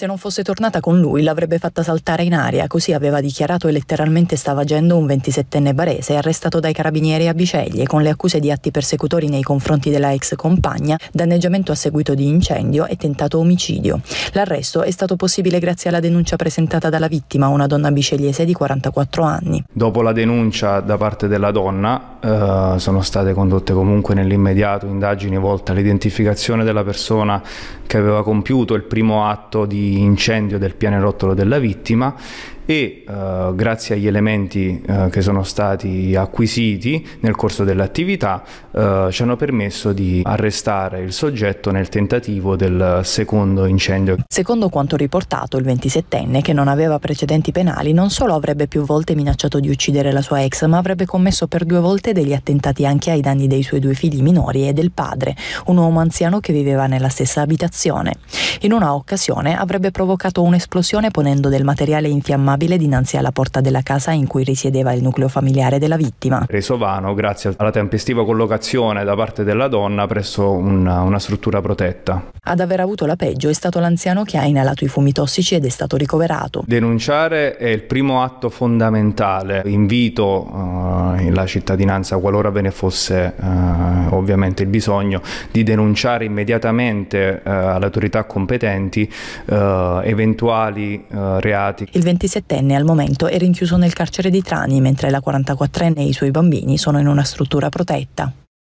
Se non fosse tornata con lui l'avrebbe fatta saltare in aria, così aveva dichiarato e letteralmente stava agendo un 27enne barese arrestato dai carabinieri a Biceglie con le accuse di atti persecutori nei confronti della ex compagna, danneggiamento a seguito di incendio e tentato omicidio. L'arresto è stato possibile grazie alla denuncia presentata dalla vittima, una donna bicegliese di 44 anni. Dopo la denuncia da parte della donna, eh, sono state condotte comunque nell'immediato indagini volte all'identificazione della persona che aveva compiuto il primo atto di incendio del pianerottolo della vittima e eh, grazie agli elementi eh, che sono stati acquisiti nel corso dell'attività eh, ci hanno permesso di arrestare il soggetto nel tentativo del secondo incendio. Secondo quanto riportato, il 27enne che non aveva precedenti penali non solo avrebbe più volte minacciato di uccidere la sua ex, ma avrebbe commesso per due volte parte degli attentati anche ai danni dei suoi due figli minori e del padre, un uomo anziano che viveva nella stessa abitazione. In una occasione avrebbe provocato un'esplosione ponendo del materiale infiammabile dinanzi alla porta della casa in cui risiedeva il nucleo familiare della vittima. Reso vano grazie alla tempestiva collocazione da parte della donna presso una, una struttura protetta. Ad aver avuto la peggio è stato l'anziano che ha inalato i fumi tossici ed è stato ricoverato. Denunciare è il primo atto fondamentale. Invito uh, la cittadinanza, qualora ve ne fosse uh, ovviamente il bisogno, di denunciare immediatamente uh, all'autorità competente competenti eh, eventuali eh, reati. Il 27enne al momento è rinchiuso nel carcere di Trani, mentre la 44enne e i suoi bambini sono in una struttura protetta.